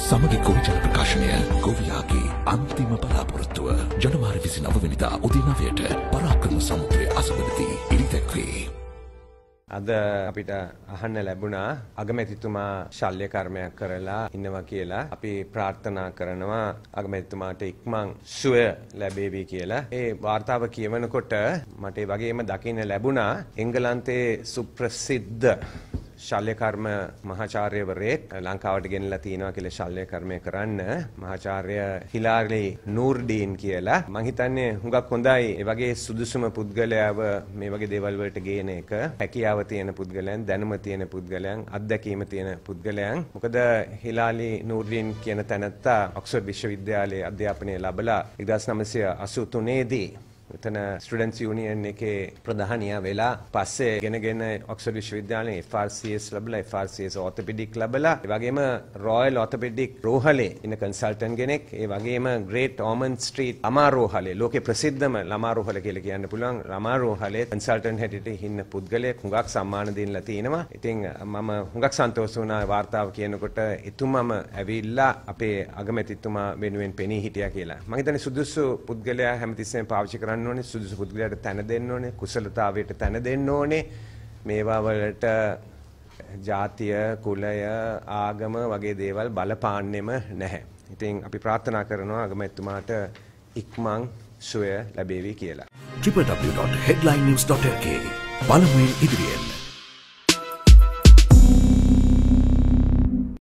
සමගි ගෝචර ප්‍රකාශනය ගොවියාගේ අන්තිම බලාපොරොත්තුව ජනවාරි විසි නවවනිදා උදිනවයට පරාක්‍රම සමුත්‍රය අසවනදී ඉරිතැක්වේ. අද අපිට අහන්න ලැබුණා අගමැතිතුමා ශල්්‍ය කර්මයක් කරලා ඉන්නවා කියලා අපි ප්‍රාර්ථනා කරනවා අගමැතිතුමාට ඉක්මන් සුවය ලැබේවි කියලා. ඒ වාර්තාව කියවනකොට මට වගේම දකින්න ලැබුණා එංගලන්තයේ සුප්‍රසිද්ධ ශල්‍යකර්ම මහාචාර්යවරයෙක් ලංකාවට ගෙනලා තියෙනවා කියලා ශල්‍ය කර්මය කරන්න මහාචාර්ය හිලාරි නූර්ඩීන් කියලා මං හිතන්නේ හුඟක් හොඳයි ඒ වගේ සුදුසුම පුද්ගලයාව මේ වගේ දේවල් වලට ගේන එක හැකියාව තියෙන පුද්ගලයන් දැනුම තියෙන පුද්ගලයන් අත්දැකීම තියෙන පුද්ගලයන් මොකද හිලාලි නූර්ඩීන් කියන තැනත්තා ඔක්ස්ෆර්ඩ් විශ්වවිද්‍යාලයේ අධ්‍යාපනය ලැබලා 1983 දී එතන ස්ටඩන්ස් යුනියන් එකේ ප්‍රධානිය වෙලා පස්සේ ගෙනගෙන ඔක්ස්ෆර්ඩ් විශ්වවිද්‍යාලයේ FRCS ලැබලා FRCS ඔතොපෙඩික් ලැබලා ඒ වගේම රොයල් ඔතොපෙඩික් රෝහලේ ඉන්න කන්සල්ටන්ට් කෙනෙක් ඒ වගේම ග්‍රේට් ඕමන් ස්ට්‍රීට් අමා රෝහලේ ලෝකේ ප්‍රසිද්ධම ළමා රෝහල කියලා කියන්න පුළුවන් ළමා රෝහලේ කන්සල්ටන්ට් හැටියට ඉන්න පුද්ගලයෙක් හුඟක් සම්මාන දෙන්නලා තිනවා. ඉතින් මම හුඟක් සන්තෝෂ වුණා වார்த்தාව කියනකොට එතුමම ඇවිල්ලා අපේ අගමැතිතුමා වෙනුවෙන් පෙනී හිටියා කියලා. මම හිතන්නේ සුදුසු පුද්ගලයා හැමතිස්සෙම පාවිච්චි කරන්න කරන්න ඕනේ සුදුසු පුද්ගලයාට තැන දෙන්න ඕනේ කුසලතාවයට තැන දෙන්න ඕනේ මේවා වලට ජාතිය කුලය ආගම වගේ දේවල් බලපාන්නෙම නැහැ. ඉතින් අපි ප්‍රාර්ථනා කරනවා අගමැතිතුමාට ඉක්මන් සුවය ලැබේවි කියලා. www.headlinenews.lk බලමුෙන් ඉදිරියෙන්